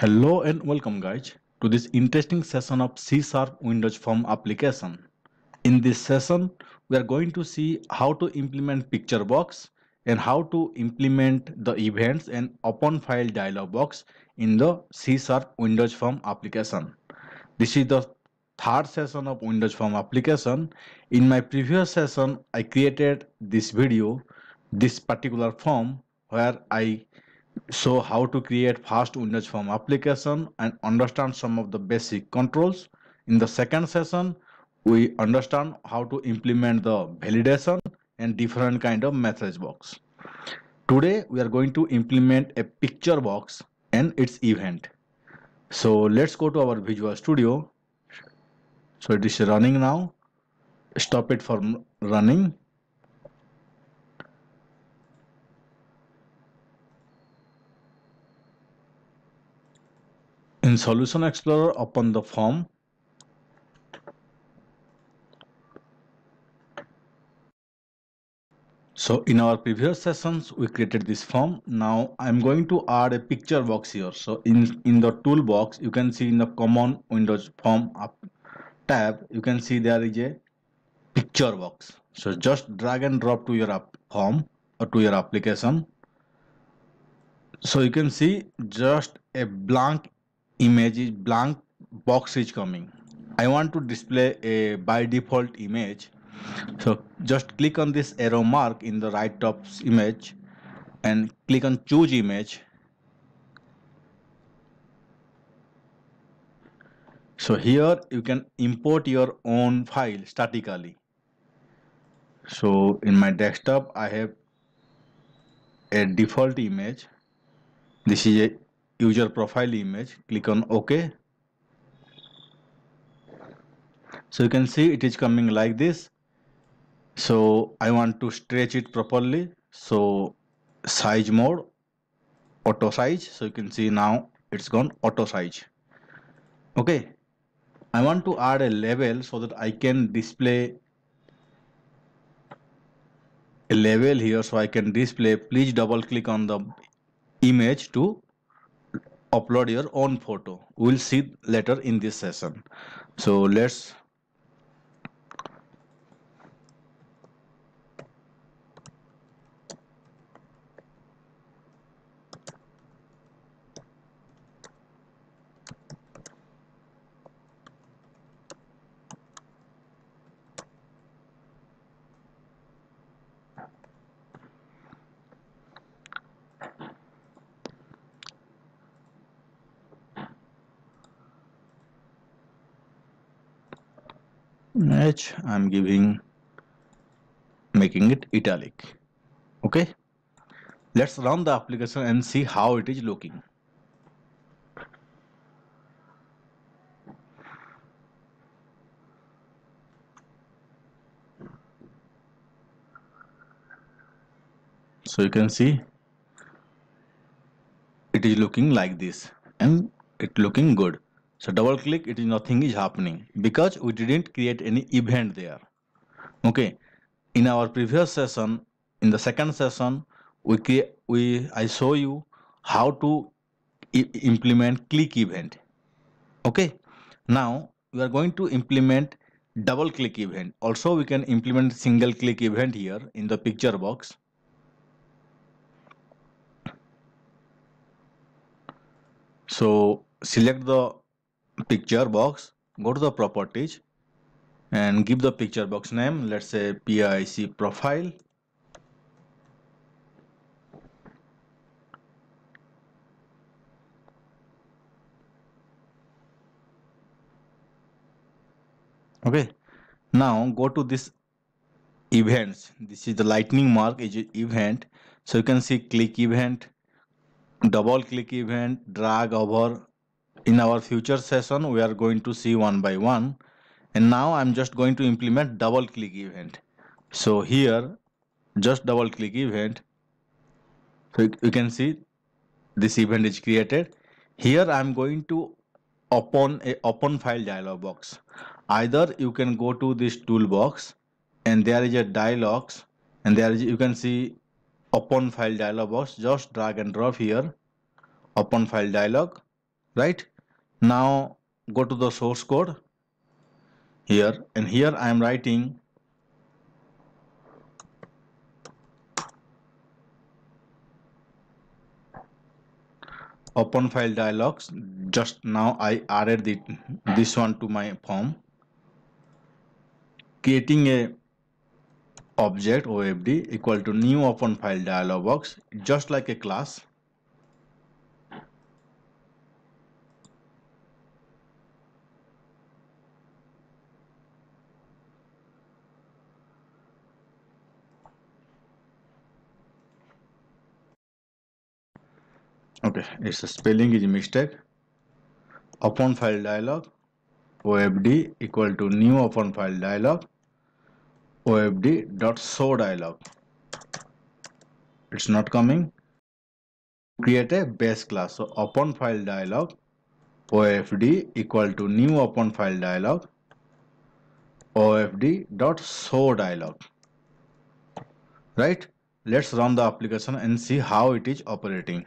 Hello and welcome guys to this interesting session of C Sharp Windows Form application. In this session, we are going to see how to implement picture box and how to implement the events and open file dialog box in the C Sharp Windows Form application. This is the third session of Windows Form application. In my previous session, I created this video, this particular form where I so how to create fast Windows form application and understand some of the basic controls. In the second session, we understand how to implement the validation and different kind of message box. Today, we are going to implement a picture box and its event. So let's go to our Visual Studio. So it is running now. Stop it from running Solution Explorer, open the form. So in our previous sessions, we created this form. Now I'm going to add a picture box here. So in, in the toolbox, you can see in the common Windows form up tab, you can see there is a picture box. So just drag and drop to your app form or uh, to your application. So you can see just a blank image is blank box is coming I want to display a by default image so just click on this arrow mark in the right top image and click on choose image so here you can import your own file statically so in my desktop I have a default image this is a user profile image click on ok so you can see it is coming like this so I want to stretch it properly so size mode auto size so you can see now it's gone auto size okay I want to add a label so that I can display a label here so I can display please double click on the image to upload your own photo we'll see later in this session so let's h i'm giving making it italic okay let's run the application and see how it is looking so you can see it is looking like this and it looking good so double click, it is nothing is happening because we didn't create any event there. Okay. In our previous session, in the second session, we create, we I show you how to implement click event. Okay. Now we are going to implement double click event. Also we can implement single click event here in the picture box. So select the picture box go to the properties and give the picture box name let's say PIC profile okay now go to this events this is the lightning mark is event so you can see click event double click event drag over in our future session we are going to see one by one and now I'm just going to implement double click event so here just double click event so you can see this event is created here I'm going to open a open file dialog box either you can go to this toolbox and there is a dialog and there is you can see open file dialog box just drag and drop here open file dialog right now go to the source code here and here I am writing open file dialogs just now I added the, this one to my form creating a object OFD equal to new open file dialog box just like a class okay it's a spelling is mistake open file dialog OFD equal to new open file dialog OFD dot show dialog it's not coming create a base class so open file dialog OFD equal to new open file dialog OFD dot show dialog right let's run the application and see how it is operating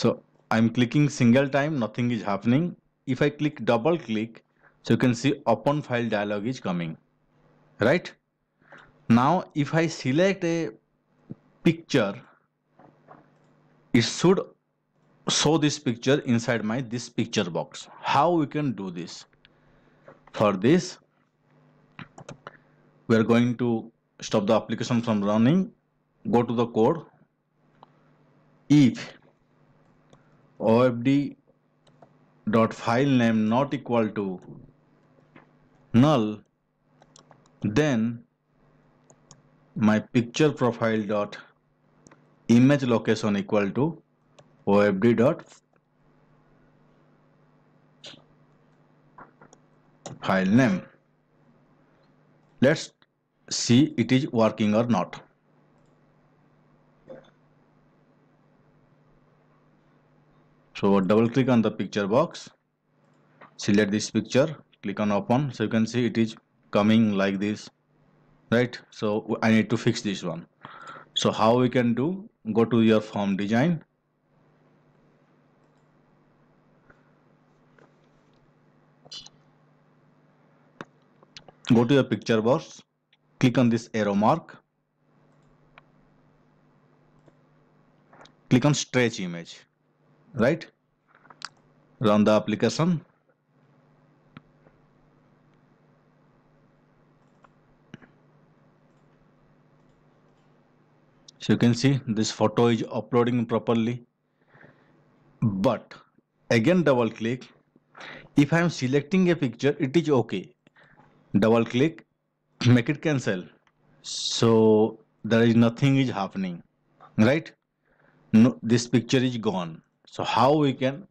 so I'm clicking single time nothing is happening if I click double click so you can see open file dialog is coming right now if I select a picture it should show this picture inside my this picture box how we can do this for this we are going to stop the application from running go to the code if OFD dot file name not equal to null then my picture profile dot image location equal to OFD dot file name let's see it is working or not so double click on the picture box select this picture click on open so you can see it is coming like this right so I need to fix this one so how we can do go to your form design go to your picture box click on this arrow mark click on stretch image right run the application so you can see this photo is uploading properly but again double click if I am selecting a picture it is okay double click make it cancel so there is nothing is happening right no this picture is gone so how we can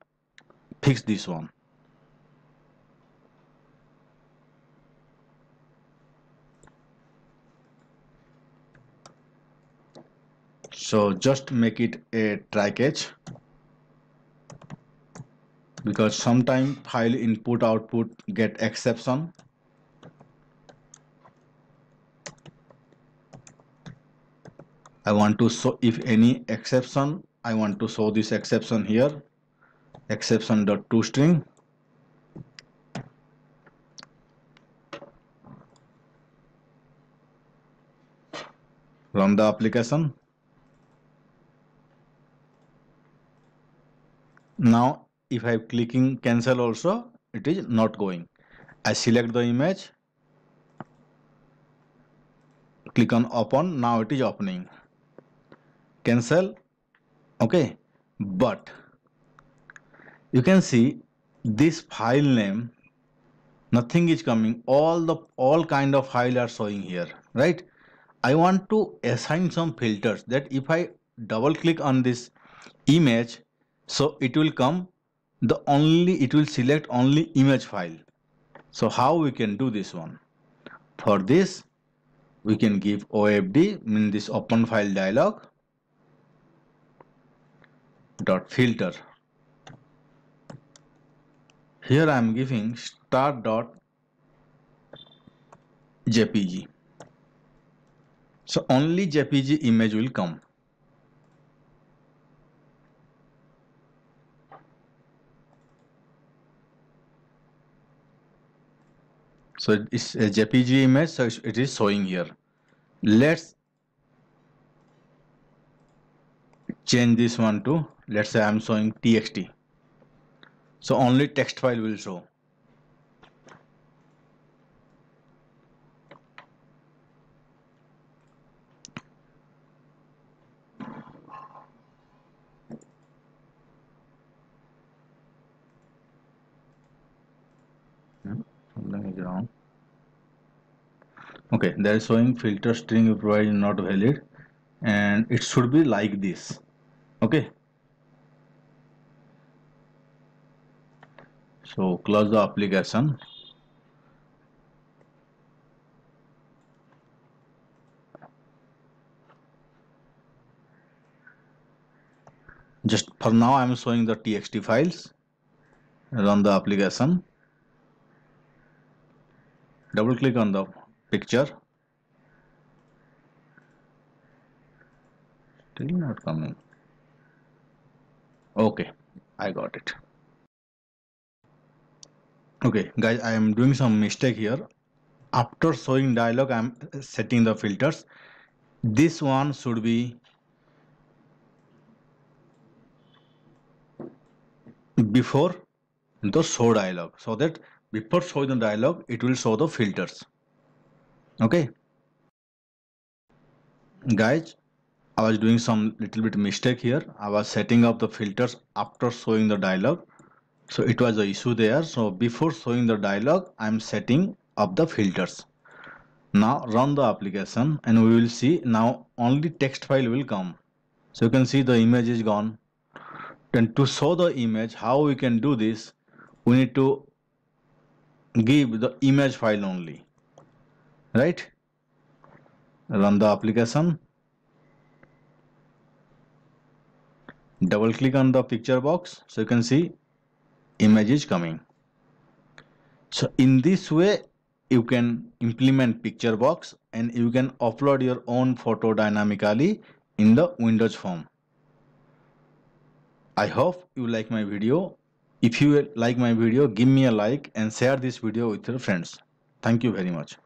fix this one so just make it a try catch because sometimes file input output get exception I want to show if any exception I want to show this exception here exception dot to string run the application now if i clicking cancel also it is not going i select the image click on open now it is opening cancel okay but you can see this file name nothing is coming all the all kind of file are showing here right I want to assign some filters that if I double click on this image so it will come the only it will select only image file so how we can do this one for this we can give OFD mean this open file dialog dot filter here I am giving star dot JPG so only JPG image will come so it's a JPG image so it is showing here let's change this one to let's say I'm showing TXT so only text file will show hmm, okay that is showing filter string you provide is not valid and it should be like this okay so close the application just for now I am showing the txt files run the application double click on the picture still not coming okay I got it okay guys i am doing some mistake here after showing dialog i am setting the filters this one should be before the show dialog so that before showing the dialog it will show the filters okay guys i was doing some little bit mistake here i was setting up the filters after showing the dialog so it was the issue there so before showing the dialog i'm setting up the filters now run the application and we will see now only text file will come so you can see the image is gone and to show the image how we can do this we need to give the image file only right run the application double click on the picture box so you can see image is coming so in this way you can implement picture box and you can upload your own photo dynamically in the windows form i hope you like my video if you like my video give me a like and share this video with your friends thank you very much